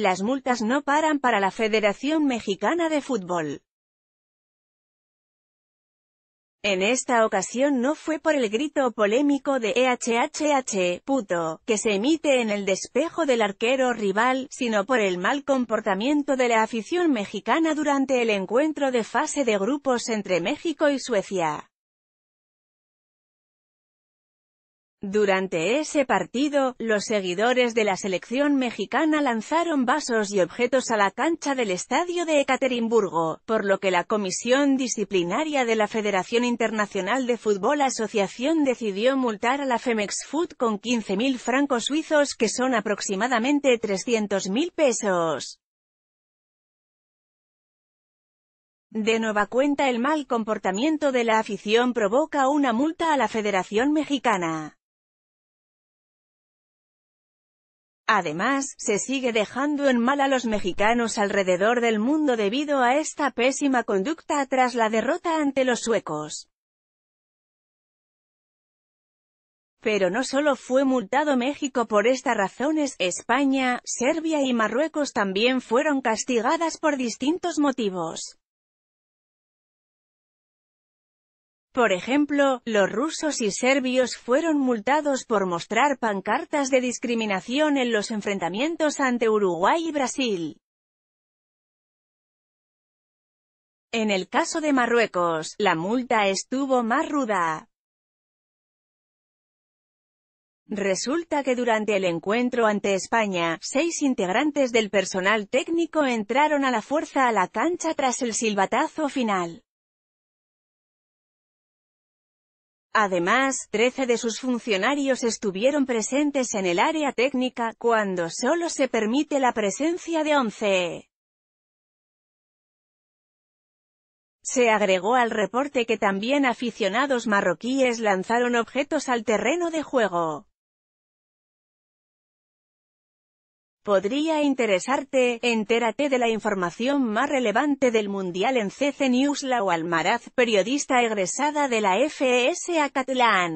Las multas no paran para la Federación Mexicana de Fútbol. En esta ocasión no fue por el grito polémico de EHHH, puto, que se emite en el despejo del arquero rival, sino por el mal comportamiento de la afición mexicana durante el encuentro de fase de grupos entre México y Suecia. Durante ese partido, los seguidores de la selección mexicana lanzaron vasos y objetos a la cancha del estadio de Ekaterimburgo, por lo que la Comisión Disciplinaria de la Federación Internacional de Fútbol Asociación decidió multar a la Femex Food con 15.000 francos suizos que son aproximadamente 300.000 pesos. De nueva cuenta el mal comportamiento de la afición provoca una multa a la Federación Mexicana. Además, se sigue dejando en mal a los mexicanos alrededor del mundo debido a esta pésima conducta tras la derrota ante los suecos. Pero no solo fue multado México por estas razones, España, Serbia y Marruecos también fueron castigadas por distintos motivos. Por ejemplo, los rusos y serbios fueron multados por mostrar pancartas de discriminación en los enfrentamientos ante Uruguay y Brasil. En el caso de Marruecos, la multa estuvo más ruda. Resulta que durante el encuentro ante España, seis integrantes del personal técnico entraron a la fuerza a la cancha tras el silbatazo final. Además, 13 de sus funcionarios estuvieron presentes en el área técnica, cuando solo se permite la presencia de 11. Se agregó al reporte que también aficionados marroquíes lanzaron objetos al terreno de juego. podría interesarte, entérate de la información más relevante del Mundial en CC News Lau Almaraz, periodista egresada de la FS e Acatlán.